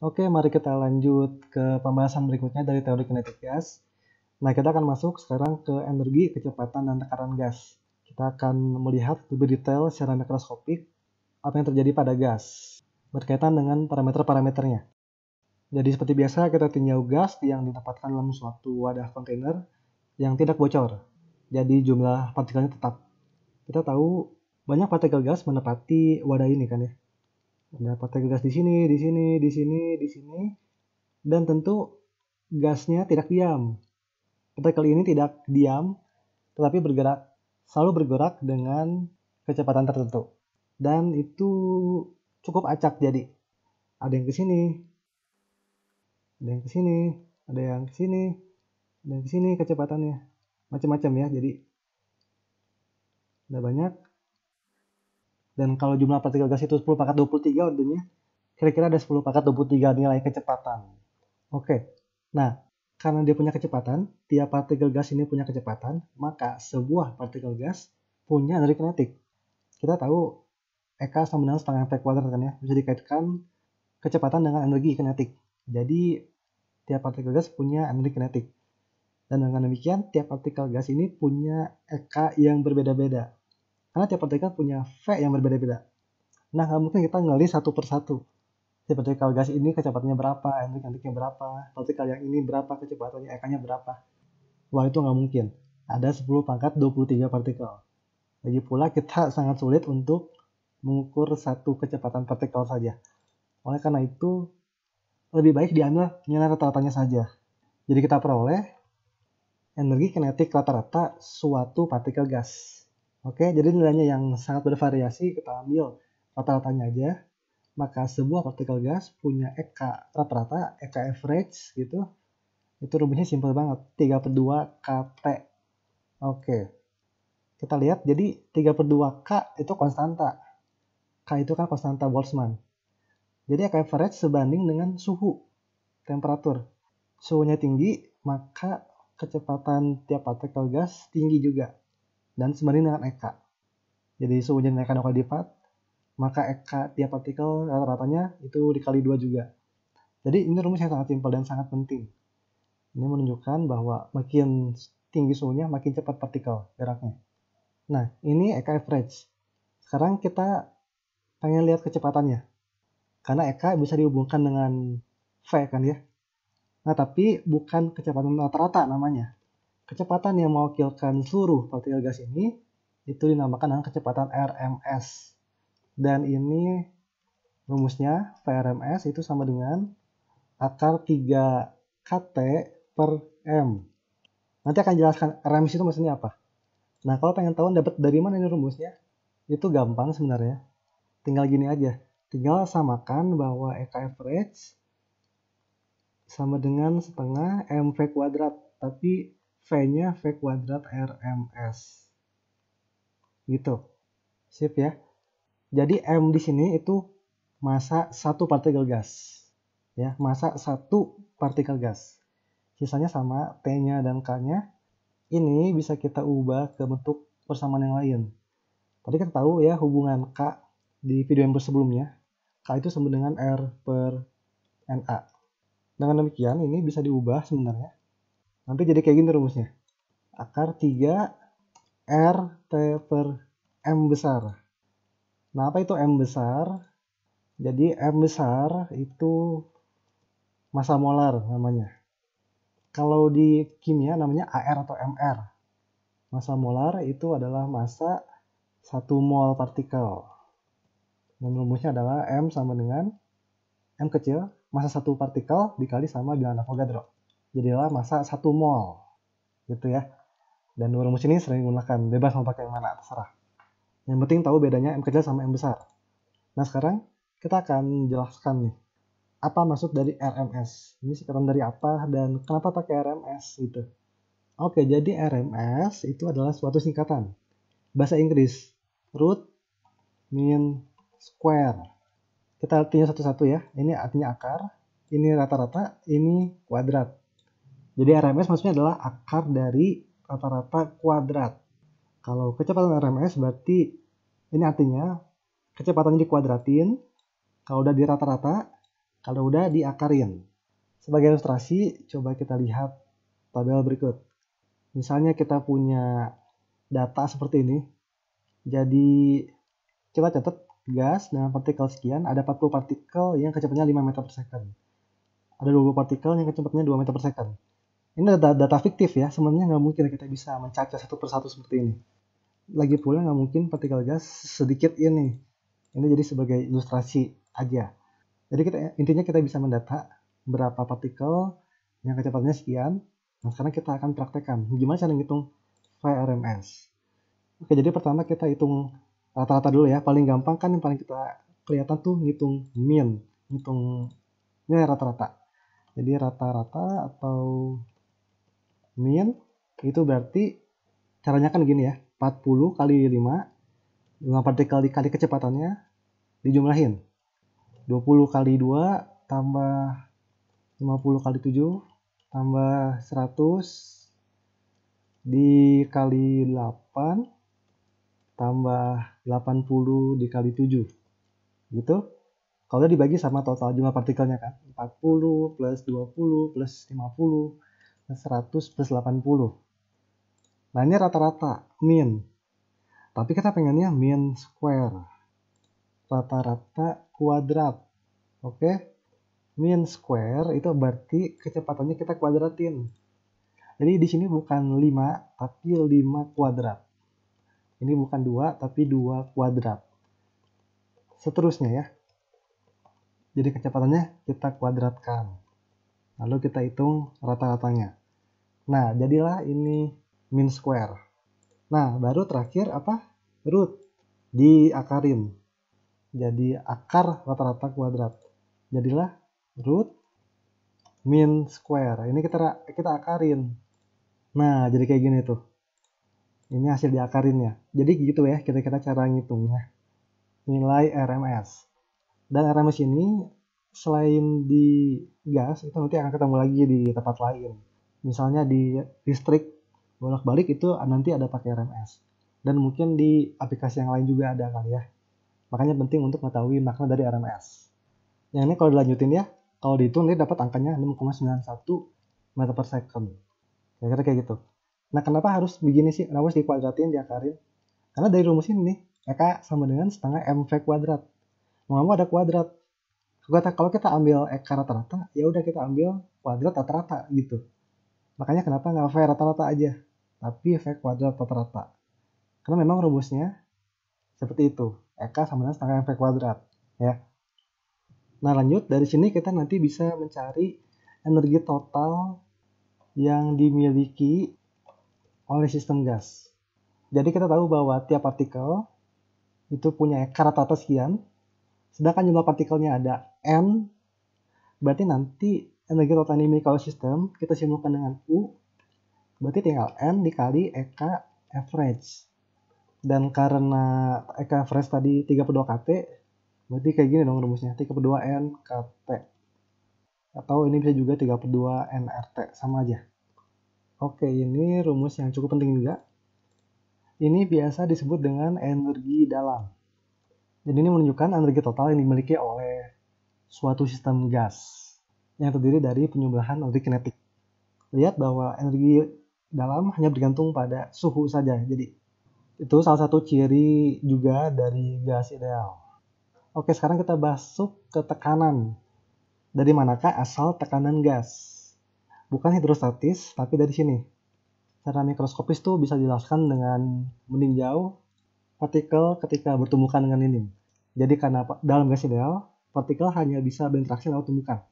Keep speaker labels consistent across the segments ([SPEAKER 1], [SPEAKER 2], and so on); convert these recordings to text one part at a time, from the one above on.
[SPEAKER 1] Oke, mari kita lanjut ke pembahasan berikutnya dari teori kinetik gas. Nah, kita akan masuk sekarang ke energi, kecepatan, dan tekanan gas. Kita akan melihat lebih detail secara mikroskopik apa yang terjadi pada gas berkaitan dengan parameter-parameternya. Jadi seperti biasa kita tinjau gas yang ditempatkan dalam suatu wadah kontainer yang tidak bocor. Jadi jumlah partikelnya tetap. Kita tahu banyak partikel gas menepati wadah ini kan ya mendapat gas di sini, di sini, di sini, di sini, dan tentu gasnya tidak diam. Partikel ini tidak diam, tetapi bergerak, selalu bergerak dengan kecepatan tertentu. Dan itu cukup acak jadi. Ada yang ke sini, ada yang ke sini, ada yang ke sini, ada yang ke sini kecepatannya. Macam-macam ya, jadi ada banyak dan kalau jumlah partikel gas itu 10 pangkat 23 artinya kira-kira ada 10 pangkat 23 nilai kecepatan. Oke, nah karena dia punya kecepatan, tiap partikel gas ini punya kecepatan, maka sebuah partikel gas punya energi kinetik. Kita tahu EK sama dengan setengah MP kuadrat kan ya, bisa dikaitkan kecepatan dengan energi kinetik. Jadi tiap partikel gas punya energi kinetik. Dan dengan demikian, tiap partikel gas ini punya EK yang berbeda-beda. Karena tiap partikel punya V yang berbeda-beda. Nah, nggak mungkin kita ngali satu persatu. Tiap partikel gas ini kecepatannya berapa, energi berapa, partikel yang ini berapa, kecepatannya ek berapa. Wah, itu nggak mungkin. Ada 10 pangkat 23 partikel. Lagi pula kita sangat sulit untuk mengukur satu kecepatan partikel saja. Oleh karena itu, lebih baik diambil nilai rata-ratanya saja. Jadi kita peroleh energi kinetik rata-rata suatu partikel gas. Oke, jadi nilainya yang sangat bervariasi kita ambil rata-ratanya aja. Maka sebuah partikel gas punya EK rata-rata, EK average gitu. Itu rumusnya simpel banget, 3 per 2 KT. Oke, kita lihat jadi 3 per 2 K itu konstanta. K itu kan konstanta Boltzmann. Jadi EK average sebanding dengan suhu, temperatur. Suhunya tinggi, maka kecepatan tiap partikel gas tinggi juga dan sebanding dengan eka. Jadi suhunya eka dua kali lipat, maka eka tiap partikel rata-ratanya itu dikali dua juga. Jadi ini rumus yang sangat simpel dan sangat penting. Ini menunjukkan bahwa makin tinggi suhunya, makin cepat partikel geraknya. Nah, ini eka average. Sekarang kita pengen lihat kecepatannya. Karena eka bisa dihubungkan dengan V kan ya. Nah, tapi bukan kecepatan rata-rata namanya. Kecepatan yang mewakilkan seluruh partikel gas ini itu dinamakan dengan kecepatan RMS. Dan ini rumusnya VRMS itu sama dengan akar 3 KT per M. Nanti akan jelaskan RMS itu maksudnya apa. Nah, kalau pengen tahu dapat dari mana ini rumusnya, itu gampang sebenarnya. Tinggal gini aja. Tinggal samakan bahwa EK average sama dengan setengah MV kuadrat. Tapi V-nya V kuadrat RMS. Gitu. Sip ya. Jadi M di sini itu masa satu partikel gas. Ya, masa satu partikel gas. Sisanya sama T-nya dan K-nya. Ini bisa kita ubah ke bentuk persamaan yang lain. Tadi kan tahu ya hubungan K di video yang sebelumnya. K itu sama dengan R per NA. Dengan demikian ini bisa diubah sebenarnya Nanti jadi kayak gini rumusnya. Akar 3 R T per M besar. Nah, apa itu M besar? Jadi M besar itu masa molar namanya. Kalau di kimia namanya AR atau MR. masa molar itu adalah masa 1 mol partikel. Dan rumusnya adalah M sama dengan M kecil, masa satu partikel dikali sama bilangan Avogadro jadilah masa satu mall gitu ya dan dua rumus ini sering digunakan bebas mau pakai yang mana terserah yang penting tahu bedanya M kecil sama M besar nah sekarang kita akan jelaskan nih apa maksud dari RMS ini sekarang dari apa dan kenapa pakai RMS gitu oke jadi RMS itu adalah suatu singkatan bahasa Inggris root mean square kita artinya satu-satu ya ini artinya akar ini rata-rata ini kuadrat jadi RMS maksudnya adalah akar dari rata-rata kuadrat. Kalau kecepatan RMS berarti ini artinya kecepatannya dikuadratin, kalau udah di rata-rata, kalau udah diakarin. Sebagai ilustrasi, coba kita lihat tabel berikut. Misalnya kita punya data seperti ini. Jadi kita catat gas dengan partikel sekian, ada 40 partikel yang kecepatannya 5 meter per second. Ada 20 partikel yang kecepatannya 2 meter per second ini data, data fiktif ya, sebenarnya nggak mungkin kita bisa mencaca satu persatu seperti ini. Lagi pula nggak mungkin partikel gas sedikit ini. Ini jadi sebagai ilustrasi aja. Jadi kita, intinya kita bisa mendata berapa partikel yang kecepatannya sekian. Nah sekarang kita akan praktekkan. Gimana cara ngitung VRMS? Oke, jadi pertama kita hitung rata-rata dulu ya. Paling gampang kan yang paling kita kelihatan tuh ngitung min ngitung nilai rata-rata. Jadi rata-rata atau min itu berarti caranya kan gini ya 40 kali 5 dengan partikel dikali kecepatannya dijumlahin 20 kali 2 tambah 50 kali 7 tambah 100 dikali 8 tambah 80 dikali 7 gitu kalau dibagi sama total jumlah partikelnya kan 40 plus 20 plus 50 100 plus 80. Nah ini rata-rata, min. Tapi kita pengennya min square. Rata-rata kuadrat. Oke. Okay? Mean square itu berarti kecepatannya kita kuadratin. Jadi di sini bukan 5, tapi 5 kuadrat. Ini bukan 2, tapi 2 kuadrat. Seterusnya ya. Jadi kecepatannya kita kuadratkan. Lalu kita hitung rata-ratanya. Nah, jadilah ini min square. Nah, baru terakhir apa? Root diakarin. Jadi akar rata-rata kuadrat. Jadilah root min square. Ini kita kita akarin. Nah, jadi kayak gini tuh. Ini hasil diakarinnya. Jadi gitu ya kira-kira cara ngitungnya. Nilai RMS. Dan RMS ini selain di gas itu nanti akan ketemu lagi di tempat lain misalnya di listrik bolak-balik itu nanti ada pakai RMS dan mungkin di aplikasi yang lain juga ada kali ya makanya penting untuk mengetahui makna dari RMS yang ini kalau dilanjutin ya kalau dihitung dia dapat angkanya 6,91 meter per second kira-kira kayak gitu nah kenapa harus begini sih kenapa harus dikuadratin diakarin karena dari rumus ini nih EK sama dengan setengah MV kuadrat mau mau ada kuadrat kalau kita ambil EK rata-rata ya udah kita ambil kuadrat rata-rata gitu Makanya kenapa nggak V rata-rata aja, tapi V kuadrat rata-rata. Karena memang rumusnya seperti itu. ek sama dengan setengah V kuadrat. Ya. Nah lanjut, dari sini kita nanti bisa mencari energi total yang dimiliki oleh sistem gas. Jadi kita tahu bahwa tiap partikel itu punya kereta rata-rata sekian, sedangkan jumlah partikelnya ada N, berarti nanti energi total ini kalau sistem kita simpulkan dengan U berarti tinggal N dikali EK average dan karena EK average tadi 32 KT berarti kayak gini dong rumusnya 32 N KT atau ini bisa juga 32 NRT sama aja oke ini rumus yang cukup penting juga ini biasa disebut dengan energi dalam jadi ini menunjukkan energi total yang dimiliki oleh suatu sistem gas yang terdiri dari penyumbelahan energi kinetik. Lihat bahwa energi dalam hanya bergantung pada suhu saja. Jadi itu salah satu ciri juga dari gas ideal. Oke, sekarang kita masuk ke tekanan. Dari manakah asal tekanan gas? Bukan hidrostatis, tapi dari sini. Secara mikroskopis tuh bisa dijelaskan dengan meninjau partikel ketika bertumbukan dengan ini. Jadi karena dalam gas ideal, partikel hanya bisa berinteraksi lewat tumbukan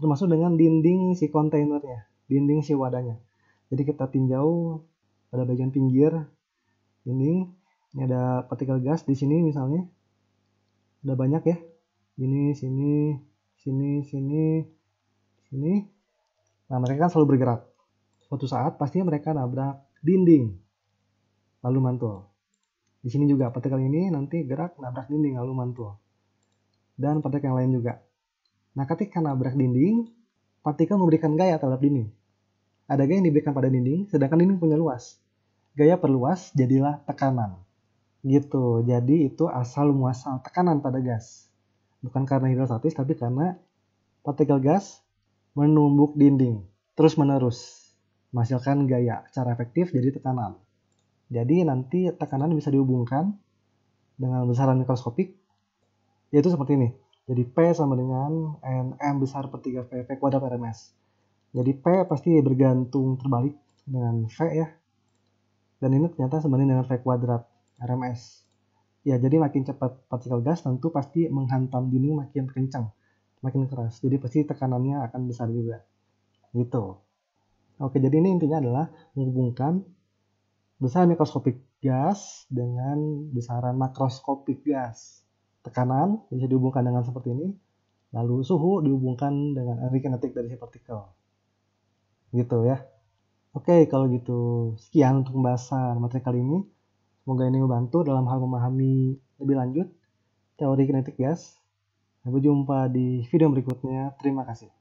[SPEAKER 1] termasuk dengan dinding si kontainernya, dinding si wadahnya. Jadi kita tinjau pada bagian pinggir dinding, ini ada partikel gas di sini misalnya, Udah banyak ya, ini, sini, sini, sini, sini. Nah mereka kan selalu bergerak. Suatu saat pasti mereka nabrak dinding, lalu mantul. Di sini juga partikel ini nanti gerak nabrak dinding lalu mantul. Dan partikel yang lain juga Nah, ketika nabrak dinding, partikel memberikan gaya terhadap dinding. Ada gaya yang diberikan pada dinding, sedangkan dinding punya luas. Gaya perluas jadilah tekanan. Gitu, jadi itu asal muasal tekanan pada gas. Bukan karena hidrostatis, tapi karena partikel gas menumbuk dinding terus menerus menghasilkan gaya secara efektif jadi tekanan. Jadi nanti tekanan bisa dihubungkan dengan besaran mikroskopik yaitu seperti ini. Jadi P sama dengan N M besar per 3V, V kuadrat RMS. Jadi P pasti bergantung terbalik dengan V ya. Dan ini ternyata sebenarnya dengan V kuadrat RMS. Ya, jadi makin cepat partikel gas tentu pasti menghantam dinding makin kencang, makin keras. Jadi pasti tekanannya akan besar juga. Gitu. Oke, jadi ini intinya adalah menghubungkan besar mikroskopik gas dengan besaran makroskopik gas tekanan bisa dihubungkan dengan seperti ini lalu suhu dihubungkan dengan energi kinetik dari si partikel gitu ya oke kalau gitu sekian untuk pembahasan materi kali ini semoga ini membantu dalam hal memahami lebih lanjut teori kinetik gas sampai jumpa di video berikutnya terima kasih